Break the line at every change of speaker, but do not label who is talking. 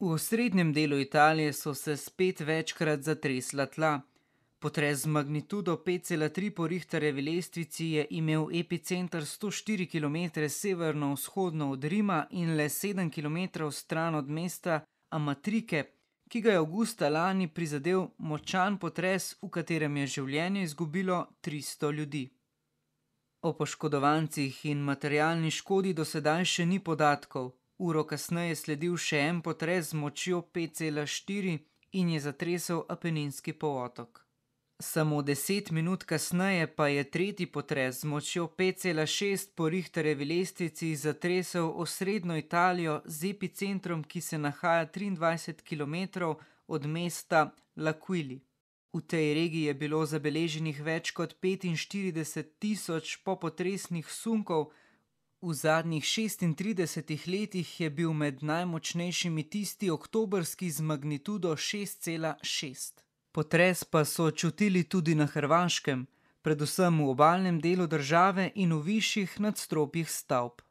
V osrednjem delu Italije so se spet večkrat zatresla tla. Potres z magnitudo 5,3 po Richterjevi lestvici je imel epicenter 104 km severno-vzhodno od Rima in le 7 km stran od mesta Amatrike, ki ga je avgusta lani prizadel močan potres, v katerem je življenje izgubilo 300 ljudi. O poškodovancih in materialni škodi do sedaj še ni podatkov. Uro kasneje je sledil še en potres z močjo 5,4 in je zatresel Apeninski polotok. Samo deset minut kasneje pa je tretji potres z močjo 5,6 po Richterjevi lestvici zatresel osrednjo Italijo z epicentrom, ki se nahaja 23 km od mesta L'Aquili. V tej regiji je bilo zabeleženih več kot 45 tisoč popotresnih sunkov, V zadnjih 36 letih je bil med najmočnejšimi tisti oktobrski z magnitudo 6,6. Potres pa so čutili tudi na Hrvaškem, predvsem v obalnem delu države in v višjih nadstropjih stavb.